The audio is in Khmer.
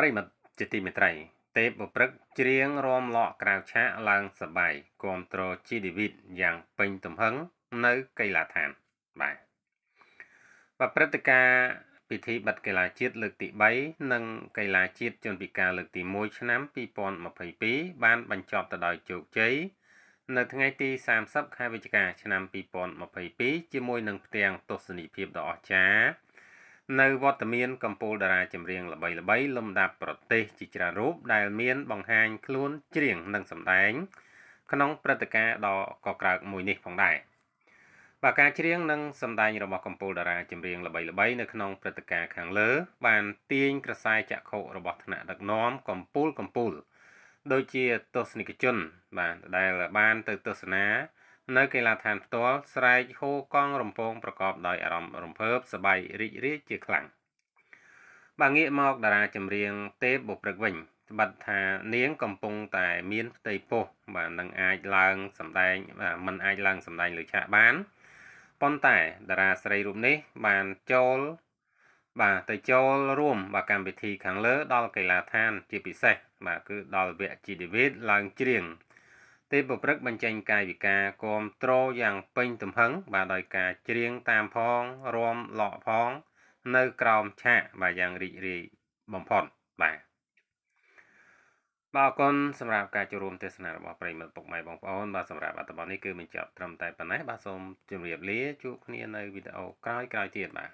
ប្រិមិត្តជាទីមេត្រីទេពប្រឹកច្រៀងរំលក់ក្រៅឆាកឡើងសបាយគាំទ្រជីឌីវីតយ៉ាងពេញទំហឹងនៅកីឡាដ្ឋានបាទបាទព្រឹត្តិការណ៍ពិធីបិទកីឡាជាតិលើកទី3និងកីឡាជាតិជនពិការលើកទី1ឆ្នាំ2022បានបញ្ចប់ទៅដោយជោគជ័យនៅថ្ងៃទី30ខែវិច្ឆិកាឆ្នាំ2022ជាមួយនឹងផ្ទាំងទស្សនីយភាពដ៏អស្ចារ្យនៅវត្តមានកម្ពុជាតារាចម្រៀងល្បីល្បីលំដាប់ប្រទេស ជាច្រើនរូប ដែលមាន បង្ហាញខ្លួនច្រៀងនិងសម្ដែង ក្នុងព្រឹត្តិការណ៍ដ៏កក្រើកមួយនេះផងដែរបាទការច្រៀងនិងសម្ដែងរបស់កម្ពុជាតារាចម្រៀងល្បីល្បីនៅក្នុងព្រឹត្តិការណ៍ខាងលើ បាន ទាញក្រសែចក្ខុរបស់ថ្នាក់ដឹកនាំកម្ពុជាកម្ពុជាដូចជាទស្សនិកជន បាទដែលបានទៅទស្សនានៅកីឡដ្ឋានផ្ទាល់ស្រែកហូកង់រំពងប្រកបដោយអារម្មណ៍រំភើបសប្បាយរីករាយជាខ្លាំងបើងាកមក តារាចម្រៀង ទេពបុព្រឹកវិញត្បិតថានាងកំពុងតែ មានផ្ទៃពោះបាទនឹងអាចឡើងសម្ដែងបាទมันអាចឡើងសម្ដែងលើឆាកបានប៉ុន្តែតារាស្រីរូបនេះបានចូល បាទទៅចូលរួមបាទកម្មវិធីខាងលើដល់កីឡាឋានជាពិសេសបាទគឺដល់វគ្គ G David ឡើងច្រៀងទេពប្រឹកបញ្ចេញកាយវិការគ្រប់ត្រយ៉ាងពេញទំហឹងបាទដោយការច្រៀងតាមផងរាំលក់ផង នៅក្រោមឆាកបាទយ៉ាងរីករាយបំផុតបាទបាទអរគុណសម្រាប់ការចូលរួមទេសនារបស់ប្រិយមិត្តពុកម៉ែបងប្អូនបាទសម្រាប់អត្ថបទនេះគឺបញ្ចប់ត្រឹមតែប៉ុណ្ណេះបាទសូមជម្រាប លា ជួបគ្នានៅវីដេអូក្រោយៗទៀតបាទ